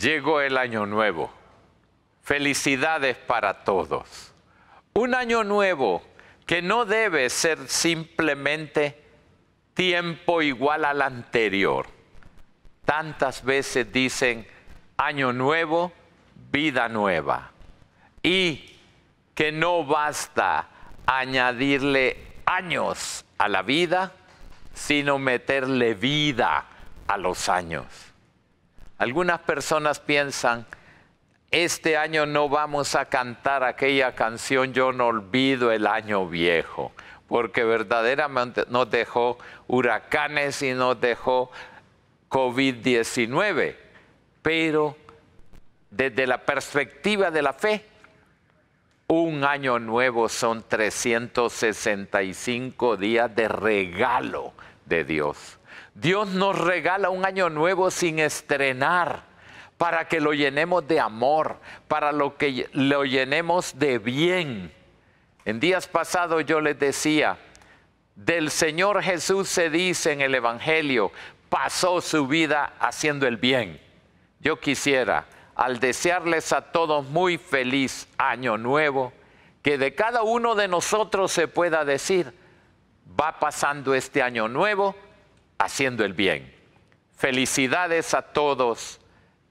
Llegó el año nuevo. Felicidades para todos. Un año nuevo que no debe ser simplemente tiempo igual al anterior. Tantas veces dicen año nuevo, vida nueva. Y que no basta añadirle años a la vida, sino meterle vida a los años. Algunas personas piensan, este año no vamos a cantar aquella canción Yo no olvido el año viejo, porque verdaderamente nos dejó huracanes y nos dejó COVID-19, pero desde la perspectiva de la fe, un año nuevo son 365 días de regalo de Dios. Dios nos regala un año nuevo sin estrenar para que lo llenemos de amor, para lo que lo llenemos de bien. En días pasados yo les decía, del Señor Jesús se dice en el Evangelio, pasó su vida haciendo el bien. Yo quisiera, al desearles a todos muy feliz año nuevo, que de cada uno de nosotros se pueda decir, va pasando este año nuevo haciendo el bien. Felicidades a todos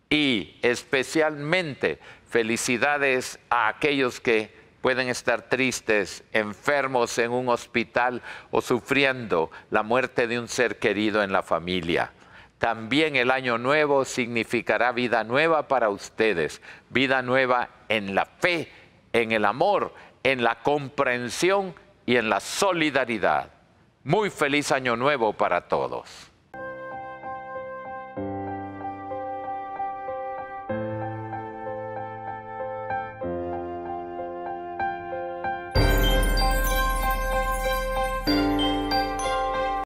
y especialmente felicidades a aquellos que pueden estar tristes, enfermos en un hospital o sufriendo la muerte de un ser querido en la familia. También el año nuevo significará vida nueva para ustedes, vida nueva en la fe, en el amor, en la comprensión y en la solidaridad. Muy feliz año nuevo para todos.